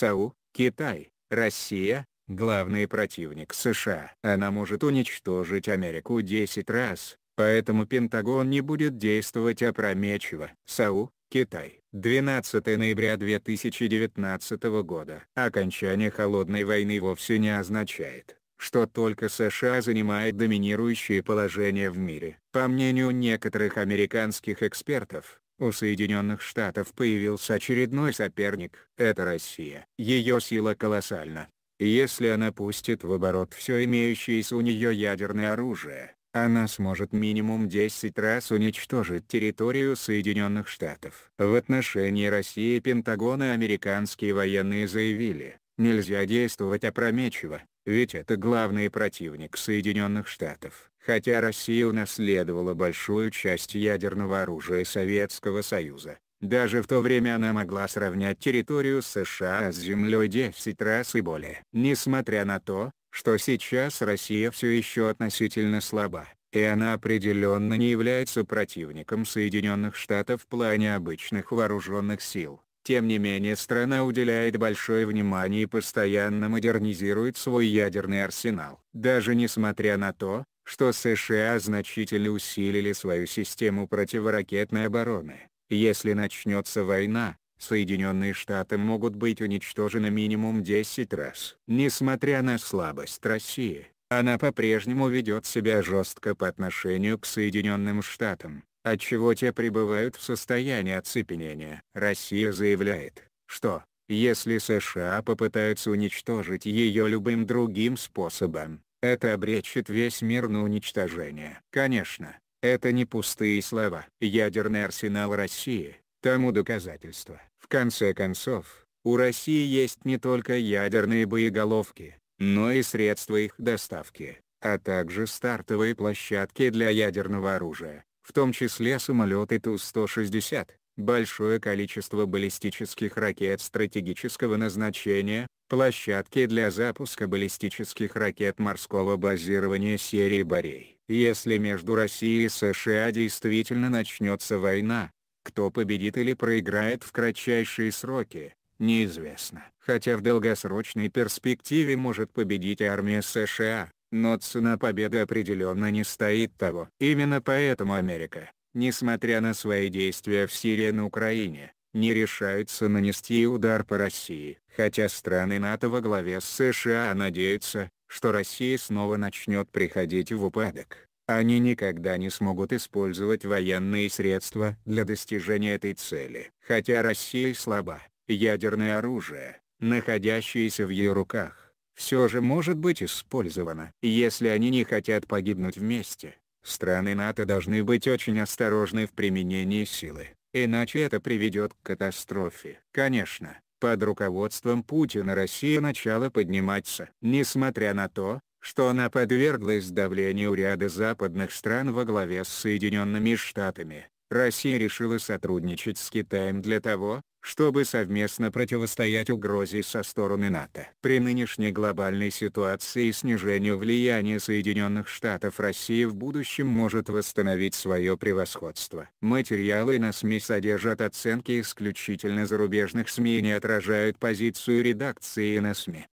САУ, Китай, Россия, главный противник США. Она может уничтожить Америку 10 раз, поэтому Пентагон не будет действовать опрометчиво. САУ, Китай. 12 ноября 2019 года. Окончание холодной войны вовсе не означает, что только США занимает доминирующее положение в мире. По мнению некоторых американских экспертов, у Соединенных Штатов появился очередной соперник. Это Россия. Ее сила колоссальна. Если она пустит в оборот все имеющееся у нее ядерное оружие, она сможет минимум 10 раз уничтожить территорию Соединенных Штатов. В отношении России Пентагон и американские военные заявили, нельзя действовать опрометчиво, ведь это главный противник Соединенных Штатов. Хотя Россия унаследовала большую часть ядерного оружия Советского Союза, даже в то время она могла сравнять территорию США с землей 10 раз и более. Несмотря на то, что сейчас Россия все еще относительно слаба, и она определенно не является противником Соединенных Штатов в плане обычных вооруженных сил. Тем не менее страна уделяет большое внимание и постоянно модернизирует свой ядерный арсенал. Даже несмотря на то, что США значительно усилили свою систему противоракетной обороны. Если начнется война, Соединенные Штаты могут быть уничтожены минимум 10 раз. Несмотря на слабость России, она по-прежнему ведет себя жестко по отношению к Соединенным Штатам, отчего те пребывают в состоянии оцепенения. Россия заявляет, что, если США попытаются уничтожить ее любым другим способом, это обречет весь мир на уничтожение. Конечно, это не пустые слова. Ядерный арсенал России – тому доказательство. В конце концов, у России есть не только ядерные боеголовки, но и средства их доставки, а также стартовые площадки для ядерного оружия, в том числе самолеты Ту-160, большое количество баллистических ракет стратегического назначения, площадки для запуска баллистических ракет морского базирования серии «Борей». Если между Россией и США действительно начнется война, кто победит или проиграет в кратчайшие сроки, неизвестно. Хотя в долгосрочной перспективе может победить армия США, но цена победы определенно не стоит того. Именно поэтому Америка, несмотря на свои действия в Сирии и на Украине, не решаются нанести удар по России. Хотя страны НАТО во главе с США надеются, что Россия снова начнет приходить в упадок. Они никогда не смогут использовать военные средства для достижения этой цели. Хотя Россия слаба, ядерное оружие, находящееся в ее руках, все же может быть использовано. Если они не хотят погибнуть вместе, страны НАТО должны быть очень осторожны в применении силы. Иначе это приведет к катастрофе. Конечно, под руководством Путина Россия начала подниматься. Несмотря на то, что она подверглась давлению ряда западных стран во главе с Соединенными Штатами, Россия решила сотрудничать с Китаем для того, чтобы совместно противостоять угрозе со стороны НАТО. При нынешней глобальной ситуации и снижению влияния Соединенных Штатов России в будущем может восстановить свое превосходство. Материалы на СМИ содержат оценки исключительно зарубежных СМИ и не отражают позицию редакции на СМИ.